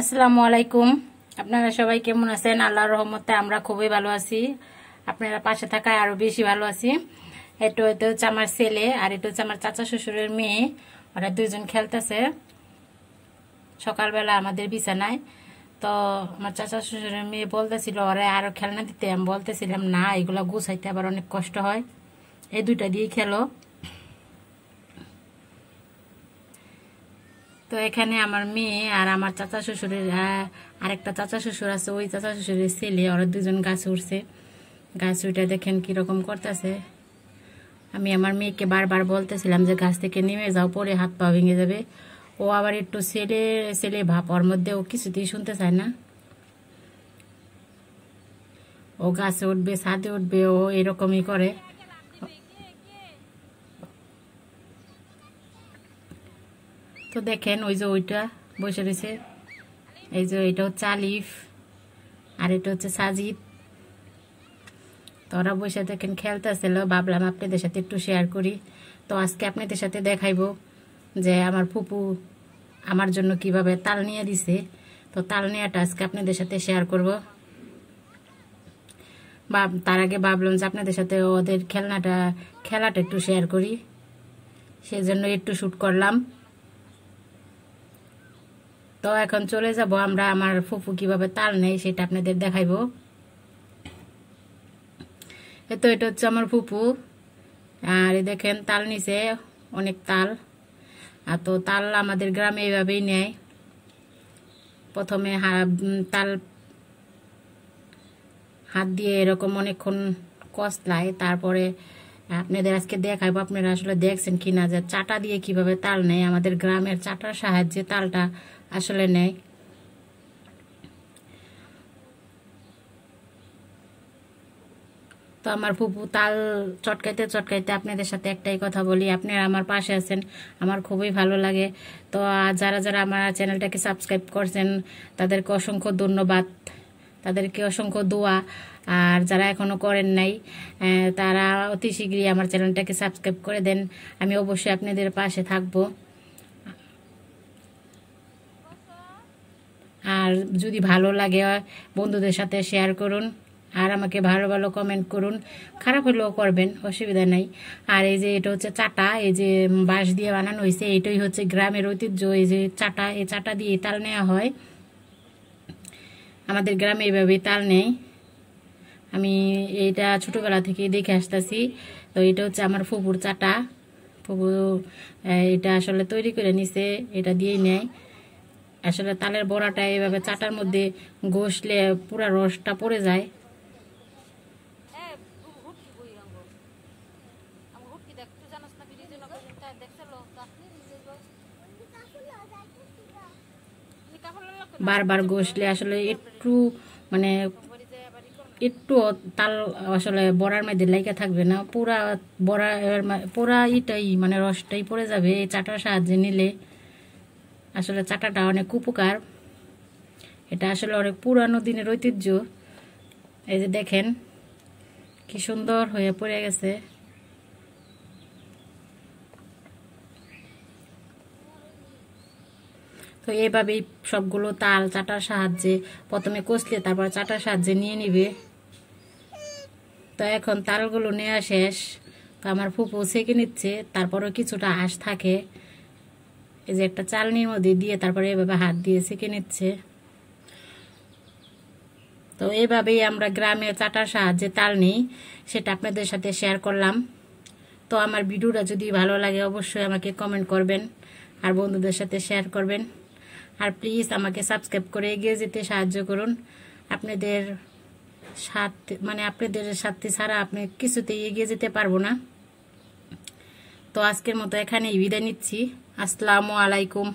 আসসালামু আলাইকুম আপনারা সবাই কেমন আছেন আল্লাহর রহমতে আমরা খুবই ভালো আছি আপনারা পাশে থাকায় আরও বেশি ভালো আছি এটা এটা হচ্ছে আমার ছেলে আর এটা হচ্ছে আমার চাচা শ্বশুরের মেয়ে ওরা দুজন খেলতেছে সকালবেলা আমাদের বিছানায় তো আমার চাচা শ্বশুরের মেয়ে বলতেছিল ওরা আরও খেলনা দিতে আমি বলতেছিলাম না এগুলো গুছাইতে আবার অনেক কষ্ট হয় এই দুইটা দিয়ে খেলো তো এখানে আমার মেয়ে আর আমার চাচা শ্বশুরের হ্যাঁ, আরেকটা চাচা শ্বশুর আছে ওই চাচা শ্বশুরের ছেলে ওরা দুজন গাছ উঠছে গাছ উঠে দেখেন কীরকম করতেছে আমি আমার মেয়েকে বারবার বলতেছিলাম যে গাছ থেকে নেমে যাও পরে হাত পা ভেঙে যাবে ও আবার একটু ছেলে ছেলে ভাব ওর মধ্যে ও কিছুতেই শুনতে চায় না ও গাছে উঠবে ছাদে উঠবে ও এরকমই করে তো দেখেন ওই যে ওইটা বসে রয়েছে এই যে এটা হচ্ছে আলিফ আর এটা হচ্ছে সাজিদ তো ওরা বসে দেখেন খেলতেছিল ভাবলাম আপনাদের সাথে একটু শেয়ার করি তো আজকে আপনাদের সাথে দেখাইব যে আমার ফুপু আমার জন্য কিভাবে তাল নিয়ে দিছে তো তাল নেওয়াটা আজকে আপনাদের সাথে শেয়ার করব বা তার আগে ভাবলাম যে আপনাদের সাথে ওদের খেলনাটা খেলাটা একটু শেয়ার করি সেজন্য একটু শ্যুট করলাম তো এখন চলে যাব আমরা আমার ফুফু কিভাবে তাল নেই সেটা আপনাদের দেখাইব তো এটা হচ্ছে আমার ফুফু আর দেখেন তাল নিছে অনেক তাল আর তো তাল আমাদের গ্রামে এইভাবেই নেয় প্রথমে তাল হাত দিয়ে এরকম অনেকক্ষণ কসলায় তারপরে আপনাদের আজকে দেখাইব আপনারা আসলে দেখছেন কিনা যে চাটা দিয়ে কিভাবে তাল নেয় আমাদের গ্রামের চাটার সাহায্যে তালটা আসলে নেই তো আমার ফুপু তাল চটকাইতে চটকাইতে আপনাদের সাথে একটাই কথা বলি আপনারা আমার পাশে আছেন আমার খুবই ভালো লাগে তো যারা যারা আমার চ্যানেলটাকে সাবস্ক্রাইব করছেন তাদেরকে অসংখ্য ধন্যবাদ তাদেরকে অসংখ্য দোয়া আর যারা এখনও করেন নাই তারা অতি শীঘ্রই আমার চ্যানেলটাকে সাবস্ক্রাইব করে দেন আমি অবশ্যই আপনাদের পাশে থাকবো আর যদি ভালো লাগে বন্ধুদের সাথে শেয়ার করুন আর আমাকে ভালো ভালো কমেন্ট করুন খারাপ হলেও করবেন অসুবিধা নাই আর এই যে এটা হচ্ছে চাটা এই যে বাঁশ দিয়ে বানানো হয়েছে এটাই হচ্ছে গ্রামের ঐতিহ্য এই যে চাটা এই চাটা দিয়ে তাল নেওয়া হয় আমাদের গ্রামে এইভাবে তাল নেই আমি এইটা ছোটোবেলা থেকে দেখে আসতেছি তো এটা হচ্ছে আমার ফুপুর চাটা ফুপু এটা আসলে তৈরি করে নিছে এটা দিয়েই নেয় আসলে তালের বড়াটা এভাবে চাটার মধ্যে ঘষলে পুরো রসটা পড়ে যায় হ্যাঁ, বারবার ঘষলে আসলে একটু মানে একটু তাল আসলে বড়ার মধ্যে লাইকা থাকবে না পুরা বড়া পুরা ইটাই মানে রসটাই পড়ে যাবে এই চাটার সাহায্যে নিলে আসলে চাটাটা অনেক উপকার এটা আসলে অনেক পুরানো দিনের ঐতিহ্য এই যে দেখেন কি সুন্দর হয়ে পড়ে গেছে তো এভাবেই সবগুলো তাল চাটার সাহায্যে প্রথমে কষলে তারপর চাটার সাহায্যে নিয়ে নিবে তো এখন তালগুলো নেওয়া শেষ তো আমার ফুপু ছেঁকে নিচ্ছে তারপরও কিছুটা আঁশ থাকে এই যে একটা চালনির মধ্যে দিয়ে তারপরে এভাবে হাত দিয়ে সেঁকে নিচ্ছে তো এভাবেই আমরা গ্রামে চাটার সাহায্যে তাল নিই সেটা আপনাদের সাথে শেয়ার করলাম তো আমার ভিডিওটা যদি ভালো লাগে অবশ্যই আমাকে কমেন্ট করবেন আর বন্ধুদের সাথে শেয়ার করবেন আর প্লিজ আমাকে সাবস্ক্রাইব করে এগিয়ে যেতে সাহায্য করুন আপনাদের সাথে মানে আপনাদের সাথে ছাড়া আপনি কিছুতেই এগিয়ে যেতে পারবো না তো আজকের মতো এখানেই বিদায় নিচ্ছি আসসালামু আলাইকুম